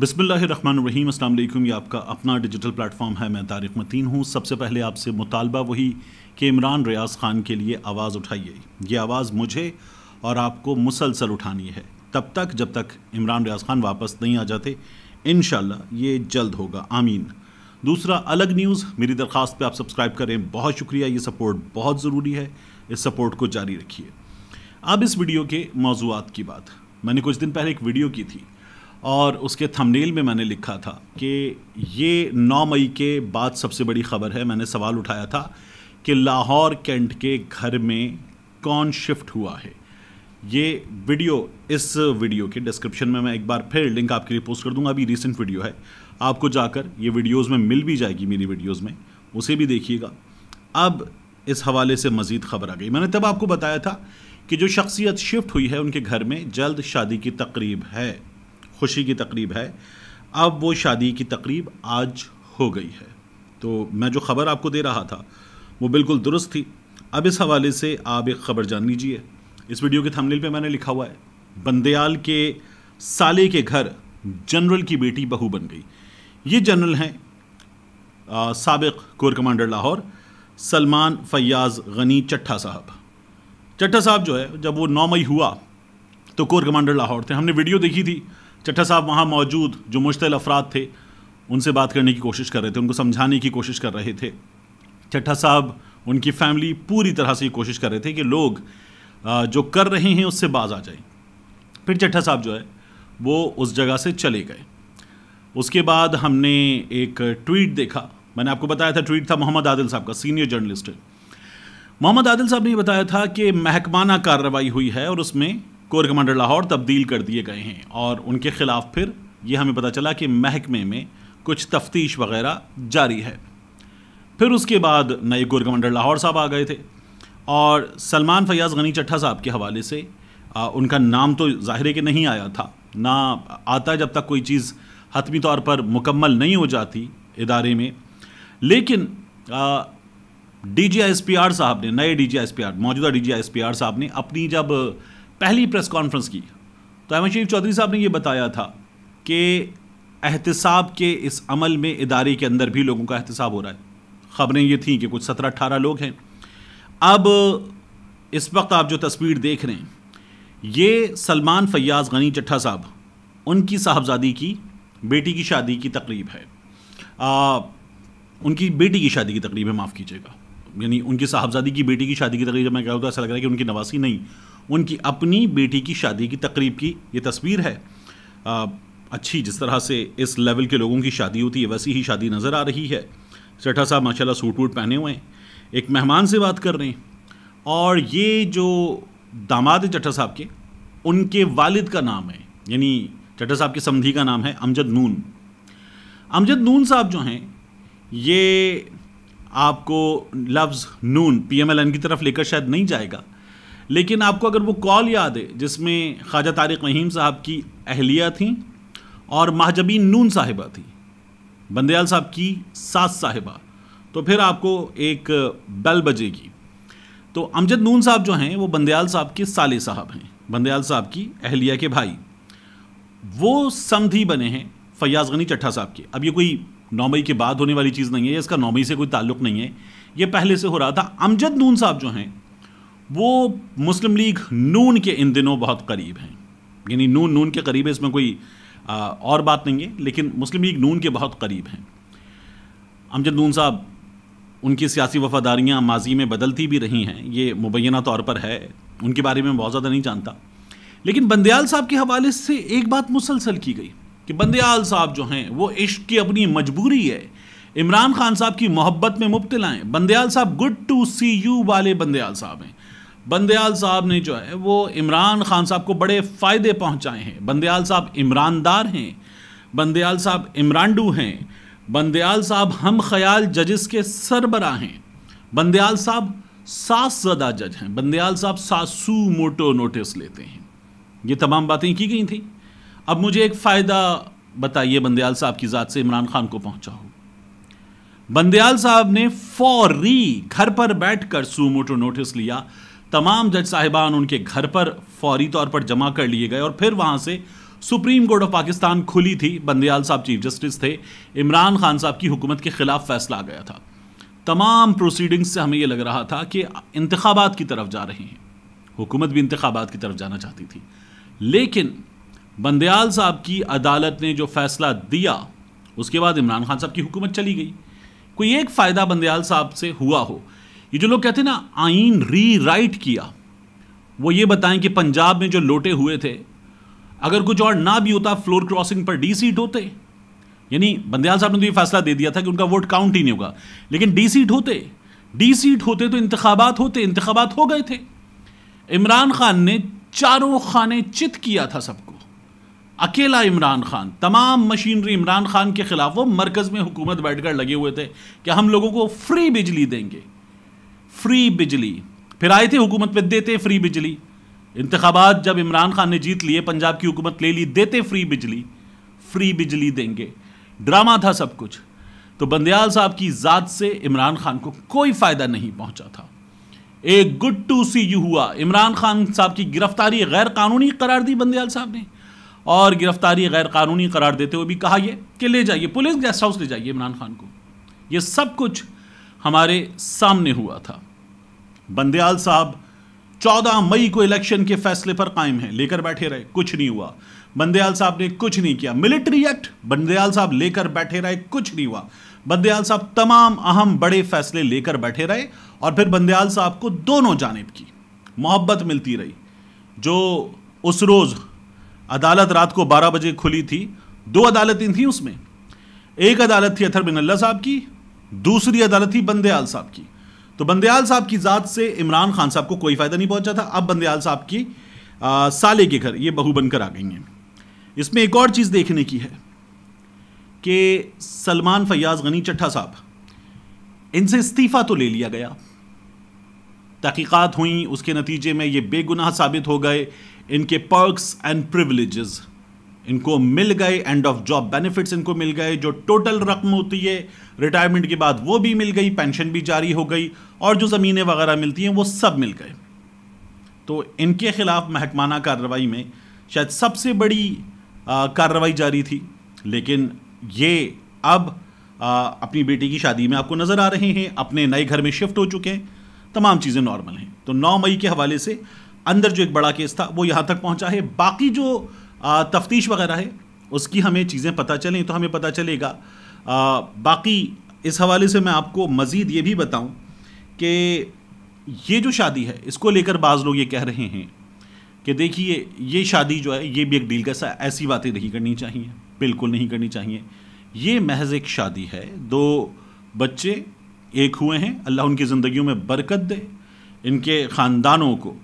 बिसमीम अल्लाम ये आपका अपना डिजिटल प्लेटफॉर्म है मैं तारिक मतीन हूँ सबसे पहले आपसे मुतालबा वही कि इमरान रियाज ख़ान के लिए आवाज़ उठाइए ये आवाज़ मुझे और आपको मुसलसल उठानी है तब तक जब तक इमरान रियाज ख़ान वापस नहीं आ जाते इन ये जल्द होगा आमीन दूसरा अलग न्यूज़ मेरी दरख्वास्त पे आप सब्सक्राइब करें बहुत शुक्रिया ये सपोर्ट बहुत ज़रूरी है इस सपोर्ट को जारी रखिए अब इस वीडियो के मौजूद की बात मैंने कुछ दिन पहले एक वीडियो की थी और उसके थंबनेल में मैंने लिखा था कि ये 9 मई के बाद सबसे बड़ी खबर है मैंने सवाल उठाया था कि लाहौर कैंट के घर में कौन शिफ्ट हुआ है ये वीडियो इस वीडियो के डिस्क्रिप्शन में मैं एक बार फिर लिंक आपके लिए पोस्ट कर दूंगा अभी रिसेंट वीडियो है आपको जाकर ये वीडियोज़ में मिल भी जाएगी मेरी वीडियोज़ में उसे भी देखिएगा अब इस हवाले से मज़ीद खबर आ गई मैंने तब आपको बताया था कि जो शख्सियत शिफ्ट हुई है उनके घर में जल्द शादी की तकरीब है खुशी की तकरीब है अब वो शादी की तकरीब आज हो गई है तो मैं जो ख़बर आपको दे रहा था वो बिल्कुल दुरुस्त थी अब इस हवाले से आप एक ख़बर जान लीजिए इस वीडियो के थंबनेल पे मैंने लिखा हुआ है बंदयाल के साले के घर जनरल की बेटी बहू बन गई ये जनरल हैं सबक कोर कमांडर लाहौर सलमान फयाज गनी चट्ठा साहब चट्ठा साहब जो है जब वो नौ मई हुआ तो कोर कमांडर लाहौर थे हमने वीडियो देखी थी चट्टा साहब वहाँ मौजूद जो मुश्तल अफराद थे उनसे बात करने की कोशिश कर रहे थे उनको समझाने की कोशिश कर रहे थे चट्टा साहब उनकी फैमिली पूरी तरह से कोशिश कर रहे थे कि लोग जो कर रहे हैं उससे बाज आ जाए फिर चट्टा साहब जो है वो उस जगह से चले गए उसके बाद हमने एक ट्वीट देखा मैंने आपको बताया था ट्वीट था मोहम्मद आदिल साहब का सीनियर जर्नलिस्ट है मोहम्मद आदिल साहब ने बताया था कि महकमाना कार्रवाई हुई है और उसमें कोर लाहौर तब्दील कर दिए गए हैं और उनके खिलाफ फिर ये हमें पता चला कि महकमे में कुछ तफ्तीश वगैरह जारी है फिर उसके बाद नए कोर लाहौर साहब आ गए थे और सलमान फयाज गनी चट्ठा साहब के हवाले से आ, उनका नाम तो ज़ाहिर के नहीं आया था ना आता जब तक कोई चीज़ हतमी तौर पर मुकम्मल नहीं हो जाती इदारे में लेकिन D G I S P R साहब ने नए D G I S P R मौजूदा D G I S P R साहब ने अपनी जब पहली प्रेस कॉन्फ्रेंस की तो अहमद शरीफ चौधरी साहब ने यह बताया था कि एहतसाब के इस अमल में इदारे के अंदर भी लोगों का एहतसाब हो रहा है ख़बरें ये थी कि कुछ सत्रह अठारह लोग हैं अब इस वक्त आप जो तस्वीर देख रहे हैं ये सलमान फैयाज़ गनी चट्ठा साहब उनकी साहबजादी की बेटी की शादी की तकरीब है आ, उनकी बेटी की शादी की तकरीब है माफ़ कीजिएगा यानी उनकी साहबजादी की बेटी की शादी की तकरीब मैं कह रहा था ऐसा लग रहा है कि उनकी नवासी नहीं उनकी अपनी बेटी की शादी की तकरीब की ये तस्वीर है आ, अच्छी जिस तरह से इस लेवल के लोगों की शादी होती है वैसी ही शादी नज़र आ रही है सेठा साहब माशाल्लाह सूट वूट पहने हुए हैं एक मेहमान से बात कर रहे हैं और ये जो दामाद है चट्टा साहब के उनके वालिद का नाम है यानी चट्टा साहब के समधी का नाम है अमजद नून अमजद नून साहब जो हैं ये आपको लफ्ज़ नून पी की तरफ लेकर शायद नहीं जाएगा लेकिन आपको अगर वो कॉल याद है जिसमें ख्वाजा तारिक महीम साहब की अहलिया थी और महजबीन नून साहिबा थी बंदयाल साहब की सास साहिबा तो फिर आपको एक बेल बजेगी तो अमजद नून साहब जो हैं वो बंदयाल साहब के साले साहब हैं बंदयाल साहब की अहलिया के भाई वो समधी बने हैं फयाज गनी चट्ठा साहब के अब ये कोई नौमई के बाद होने वाली चीज़ नहीं है इसका नौमई से कोई ताल्लुक नहीं है ये पहले से हो रहा था अमजद नून साहब जो हैं वो मुस्लिम लीग नून के इन दिनों बहुत करीब हैं यानी नून नून के करीब है इसमें कोई आ, और बात नहीं है लेकिन मुस्लिम लीग नून के बहुत करीब हैं अमजद नून साहब उनकी सियासी वफादारियाँ माजी में बदलती भी रही हैं ये मुबैना तौर पर है उनके बारे में बहुत ज़्यादा नहीं जानता लेकिन बंदयाल साहब के हवाले से एक बात मुसलसल की गई कि बंदयाल साहब जो हैं वो इश्क की अपनी मजबूरी है इमरान खान साहब की मोहब्बत में मुबतलाएँ बंदयाल साहब गुड टू सी यू वाले बंदयाल साहब हैं बंदयाल साहब ने जो है वो इमरान खान साहब को बड़े फ़ायदे पहुंचाए हैं बंदयाल साहब इमरानदार हैं बंदयाल साहब इमरानडू हैं बंदयाल साहब हम ख्याल जजिस के सरबरा हैं बंदयाल साहब सास ज़दा जज हैं बंदयाल साहब सासू मोटो नोटिस लेते हैं ये तमाम बातें की गई थी अब मुझे एक फ़ायदा बताइए बंदयाल साहब की ज़ात से इमरान खान को पहुँचा हो बंदयाल साहब ने फौरी घर पर बैठकर सुमोटो नोटिस लिया तमाम जज साहिबान उनके घर पर फौरी तौर पर जमा कर लिए गए और फिर वहाँ से सुप्रीम कोर्ट ऑफ पाकिस्तान खुली थी बंदयाल साहब चीफ जस्टिस थे इमरान खान साहब की हुकूमत के ख़िलाफ़ फैसला आ गया था तमाम प्रोसीडिंग्स से हमें ये लग रहा था कि इंतखाबात की तरफ जा रहे हैं हुकूमत भी इंतखाबात की तरफ जाना चाहती थी लेकिन बंदयाल साहब की अदालत ने जो फैसला दिया उसके बाद इमरान खान साहब की हुकूमत चली गई कोई एक फ़ायदा बंदयाल साहब से हुआ हो ये जो लोग कहते हैं ना आइन री राइट किया वो ये बताएं कि पंजाब में जो लोटे हुए थे अगर कुछ और ना भी होता फ्लोर क्रॉसिंग पर डी सीट होते यानी बंदयाल साहब ने तो ये फैसला दे दिया था कि उनका वोट काउंट ही नहीं होगा लेकिन डी सीट होते डी सीट होते तो इंतबात होते इंतबात हो गए थे इमरान खान ने चारों खाने चित किया था सबको अकेला इमरान खान तमाम मशीनरी इमरान खान के ख़िलाफ़ वो मरकज़ में हुकूमत बैठकर लगे हुए थे कि हम लोगों को फ्री बिजली देंगे फ्री बिजली फिर आए थे हुकूमत पे देते फ्री बिजली इंतबात जब इमरान खान ने जीत लिए पंजाब की हुकूमत ले ली देते फ्री बिजली फ्री बिजली देंगे ड्रामा था सब कुछ तो बंदयाल साहब की ज़ात से इमरान खान को कोई फ़ायदा नहीं पहुंचा था एक गुड टू सी यू हुआ इमरान खान साहब की गिरफ्तारी गैर कानूनी करार दी बंदयाल साहब ने और गिरफ्तारी गैर कानूनी करार देते हुए भी कहा यह कि ले जाइए पुलिस गेस्ट हाउस ले जाइए इमरान खान को यह सब कुछ हमारे सामने हुआ था बंदयाल साहब 14 मई को इलेक्शन के फैसले पर कायम है लेकर बैठे रहे कुछ नहीं हुआ बंदयाल साहब ने कुछ नहीं किया मिलिट्री एक्ट बंदयाल साहब लेकर बैठे रहे कुछ नहीं हुआ बंदयाल साहब तमाम अहम बड़े फैसले लेकर बैठे रहे और फिर बंदयाल साहब को दोनों जानब की मोहब्बत मिलती रही जो उस रोज़ अदालत रात को 12 बजे खुली थी दो अदालतें थी उसमें एक अदालत थी अथर बिन अल्लाह साहब की दूसरी अदालत थी बंदयाल साहब की तो बंदयाल साहब की ज़ात से इमरान खान साहब को कोई फ़ायदा नहीं पहुंचा था अब बंदयाल साहब की आ, साले के घर ये बहू बनकर आ गई हैं इसमें एक और चीज़ देखने की है कि सलमान फयाज गनी चट्ठा साहब इनसे इस्तीफ़ा तो ले लिया गया तहकीकत हुई उसके नतीजे में ये बेगुनाह साबित हो गए इनके पर्क्स एंड प्रिवलेजेस इनको मिल गए एंड ऑफ जॉब बेनिफिट्स इनको मिल गए जो टोटल रकम होती है रिटायरमेंट के बाद वो भी मिल गई पेंशन भी जारी हो गई और जो ज़मीनें वगैरह मिलती हैं वो सब मिल गए तो इनके ख़िलाफ़ महकमाना कार्रवाई में शायद सबसे बड़ी कार्रवाई जारी थी लेकिन ये अब आ, अपनी बेटी की शादी में आपको नज़र आ रहे हैं अपने नए घर में शिफ्ट हो चुके हैं तमाम चीज़ें नॉर्मल हैं तो 9 मई के हवाले से अंदर जो एक बड़ा केस था वो यहाँ तक पहुँचा है बाकी जो तफ्तीश वगैरह है उसकी हमें चीज़ें पता चलें तो हमें पता चलेगा आ, बाकी इस हवाले से मैं आपको मज़ीद ये भी बताऊं कि ये जो शादी है इसको लेकर बाज़ लोग ये कह रहे हैं कि देखिए ये शादी जो है ये भी एक डील का सा ऐसी बातें नहीं करनी चाहिए बिल्कुल नहीं करनी चाहिए ये महज एक शादी है दो बच्चे एक हुए हैं अल्लाह उनकी ज़िंदगी में बरकत दे इनके ख़ानदानों को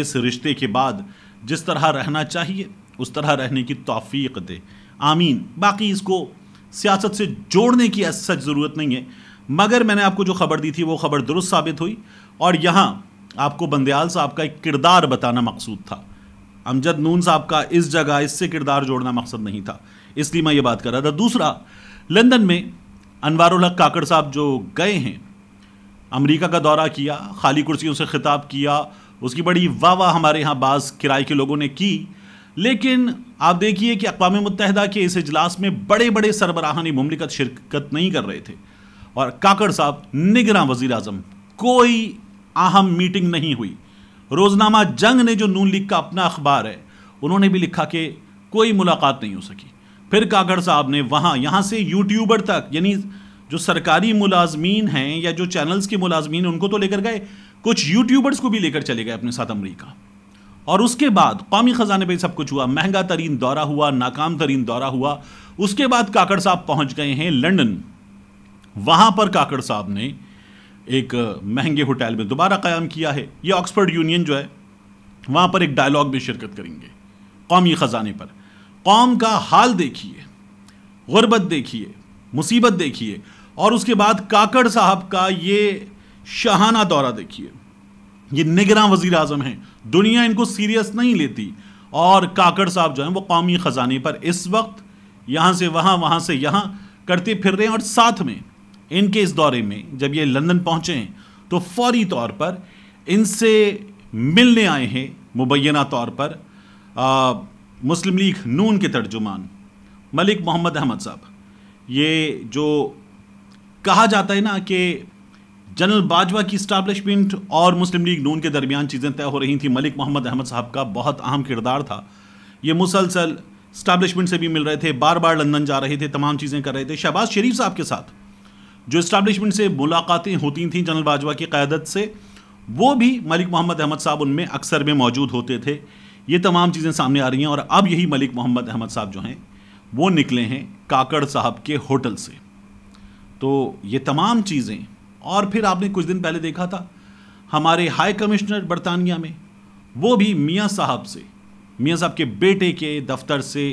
इस रिश्ते के बाद जिस तरह रहना चाहिए उस तरह रहने की तोफ़ी दे आमीन बाकी इसको सियासत से जोड़ने की सच ज़रूरत नहीं है मगर मैंने आपको जो खबर दी थी वो खबर दुरुस्त साबित हुई और यहाँ आपको बंदयाल साहब का एक किरदार बताना मकसूद था अमजद नून साहब का इस जगह इससे किरदार जोड़ना मकसद नहीं था इसलिए मैं ये बात कर रहा था दूसरा लंदन में अनवर काकड़ साहब जो गए हैं अमेरिका का दौरा किया खाली कुर्सियों से खिताब किया उसकी बड़ी वाह वाह हमारे यहाँ बाज़ किराए के लोगों ने की लेकिन आप देखिए कि अकवा मुतहदा के इस इजलास में बड़े बड़े सरबराहानी ममलिकत शिरकत नहीं कर रहे थे और काकड़ साहब निगरान वजीर अजम कोई अहम मीटिंग नहीं हुई रोज़नामा जंग ने जो नून लीग का अपना अखबार है उन्होंने भी लिखा कि कोई मुलाकात नहीं हो सकी फिर काकड़ साहब ने वहाँ यहाँ से यूट्यूबर तक यानी जो सरकारी मुलाजमीन हैं या जो चैनल्स के मुलाजमीन उनको तो लेकर गए कुछ यूट्यूबर्स को भी लेकर चले गए अपने साथ अमरीका और उसके बाद कौमी ख़जाने पर सब कुछ हुआ महंगा तरीन दौरा हुआ नाकाम तरीन दौरा हुआ उसके बाद काकड़ साहब पहुंच गए हैं लंदन वहाँ पर काकड़ साहब ने एक महंगे होटल में दोबारा क़्याम किया है ये ऑक्सफर्ड यूनियन जो है वहाँ पर एक डायलॉग में शिरकत करेंगे कौमी ख़जाने पर कौम का हाल देखिए गुर्बत देखिए मुसीबत देखिए और उसके बाद काकड़ साहब का ये शहाना दौरा देखिए ये निगरान वजीर अजम हैं दुनिया इनको सीरियस नहीं लेती और काकड़ साहब जो हैं वो कौमी ख़जाने पर इस वक्त यहाँ से वहाँ वहाँ से यहाँ करते फिर रहे हैं और साथ में इनके इस दौरे में जब ये लंदन पहुँचे हैं तो फौरी तौर पर इनसे मिलने आए हैं मुबैना तौर पर आ, मुस्लिम लीग नून के तर्जुमान मलिक मोहम्मद अहमद साहब ये जो कहा जाता है ना कि जनरल बाजवा की स्टैब्लिशमेंट और मुस्लिम लीग नून के दरमियान चीज़ें तय हो रही थी मलिक मोहम्मद अहमद साहब का बहुत अहम किरदार था ये मुसलसल स्टैब्लिशमेंट से भी मिल रहे थे बार बार लंदन जा रहे थे तमाम चीज़ें कर रहे थे शहबाज शरीफ साहब के साथ जो इस्टबलिशमेंट से मुलाकातें होती थी जनरल बाजवा की क़्यादत से वो भी मलिक मोहम्मद अहमद साहब उनमें अक्सर में मौजूद होते थे ये तमाम चीज़ें सामने आ रही हैं और अब यही मलिक मोहम्मद अहमद साहब जो हैं वो निकले हैं काकड़ साहब के होटल से तो ये तमाम चीज़ें और फिर आपने कुछ दिन पहले देखा था हमारे हाई कमिश्नर बरतानिया में वो भी मियाँ साहब से मियाँ साहब के बेटे के दफ्तर से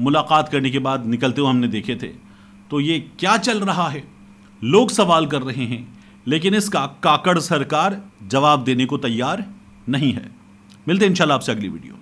मुलाकात करने के बाद निकलते हुए हमने देखे थे तो ये क्या चल रहा है लोग सवाल कर रहे हैं लेकिन इसका काकड़ सरकार जवाब देने को तैयार नहीं है मिलते हैं इंशाल्लाह आपसे अगली वीडियो